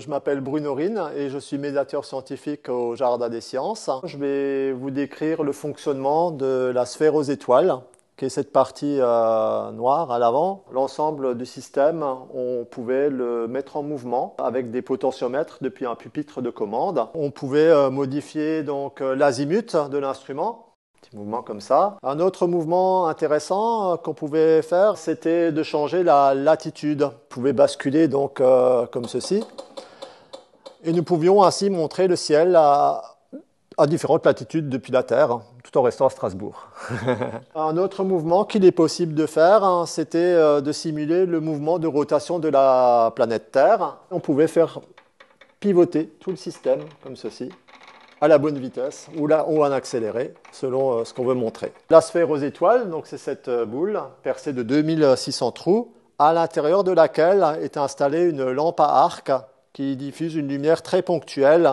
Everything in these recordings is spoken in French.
Je m'appelle Bruno Rine et je suis médiateur scientifique au Jardin des Sciences. Je vais vous décrire le fonctionnement de la sphère aux étoiles, qui est cette partie euh, noire à l'avant. L'ensemble du système, on pouvait le mettre en mouvement avec des potentiomètres depuis un pupitre de commande. On pouvait euh, modifier donc euh, l'azimut de l'instrument un autre mouvement intéressant euh, qu'on pouvait faire, c'était de changer la latitude. On pouvait basculer donc euh, comme ceci. Et nous pouvions ainsi montrer le ciel à, différentes latitudes depuis la Terre, tout en restant à Strasbourg. un autre mouvement qu'il est possible de faire, hein, c'était euh, de simuler le mouvement de rotation de la planète Terre. On pouvait faire pivoter tout le système comme ceci à la bonne vitesse ou, là, ou en accéléré, selon euh, ce qu'on veut montrer. La sphère aux étoiles, donc c'est cette euh, boule percée de 2600 trous, à l'intérieur de laquelle est installée une lampe à arc qui diffuse une lumière très ponctuelle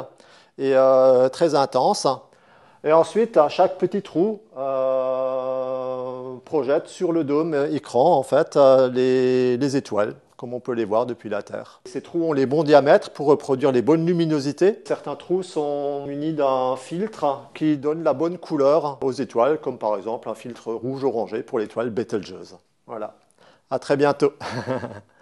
et euh, très intense. Et ensuite, à chaque petit trou projette sur le dôme écran en fait les étoiles comme on peut les voir depuis la Terre. Ces trous ont les bons diamètres pour reproduire les bonnes luminosités. Certains trous sont munis d'un filtre qui donne la bonne couleur aux étoiles, comme par exemple un filtre rouge-orangé pour l'étoile Betelgeuse. Voilà, à très bientôt